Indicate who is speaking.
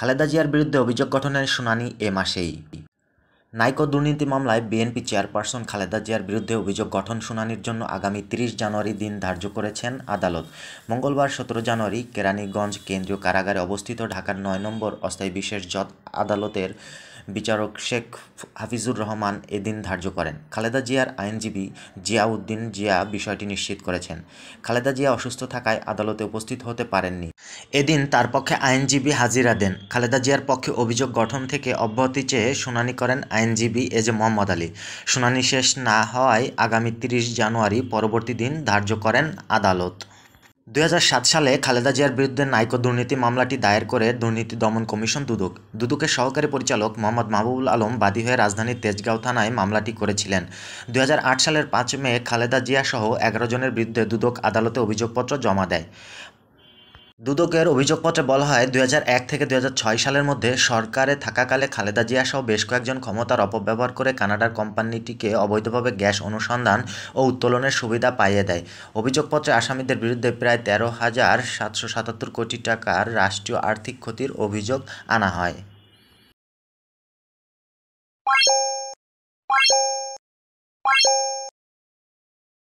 Speaker 1: খালেদা জিয়ার বিরুদ্ধে অভিযোগ গঠনের শুনানি এ মাসেই নাইকো দুর্নীতি মামলায় বিএনপি চেয়ারপারসন খালেদা জিয়ার বিরুদ্ধে অভিযোগ গঠন শুনানির জন্য আগামী তিরিশ জানুয়ারি দিন ধার্য করেছেন আদালত মঙ্গলবার সতেরো জানুয়ারি কেরানীগঞ্জ কেন্দ্রীয় কারাগারে অবস্থিত ঢাকার নয় নম্বর অস্থায়ী বিশেষ জজ আদালতের বিচারক শেখ হাফিজুর রহমান এদিন ধার্য করেন খালেদা জিয়ার আইনজীবী জিয়াউদ্দিন জিয়া বিষয়টি নিশ্চিত করেছেন খালেদা জিয়া অসুস্থ থাকায় আদালতে উপস্থিত হতে পারেননি এদিন তার পক্ষে আইনজীবী হাজিরা দেন খালেদা জিয়ার পক্ষে অভিযোগ গঠন থেকে অব্যাহতি চেয়ে শুনানি করেন আইনজীবী এ জে মোহাম্মদ আলী শুনানি শেষ না হওয়ায় আগামী তিরিশ জানুয়ারি পরবর্তী দিন ধার্য করেন আদালত দুই সালে খালেদা জিয়ার বিরুদ্ধে নাইকো দুর্নীতি মামলাটি দায়ের করে দুর্নীতি দমন কমিশন দুদক দুদকের সহকারী পরিচালক মোহাম্মদ মাহবুবুল আলম বাদী হয়ে রাজধানীর তেজগাঁও থানায় মামলাটি করেছিলেন দুই সালের পাঁচ মে খালেদা জিয়া সহ এগারো জনের বিরুদ্ধে দুদক আদালতে অভিযোগপত্র জমা দেয় দুদকের অভিযোগপত্রে বলা হয় দুই থেকে দুই সালের মধ্যে সরকারে থাকাকালে খালেদা জিয়া সহ বেশ কয়েকজন ক্ষমতার অপব্যবহার করে কানাডার কোম্পানিটিকে অবৈধভাবে গ্যাস অনুসন্ধান ও উত্তোলনের সুবিধা পাইয়ে দেয় অভিযোগপত্রে আসামিদের বিরুদ্ধে প্রায় তেরো হাজার সাতশো সাতাত্তর কোটি টাকার রাষ্ট্রীয় আর্থিক ক্ষতির অভিযোগ আনা হয়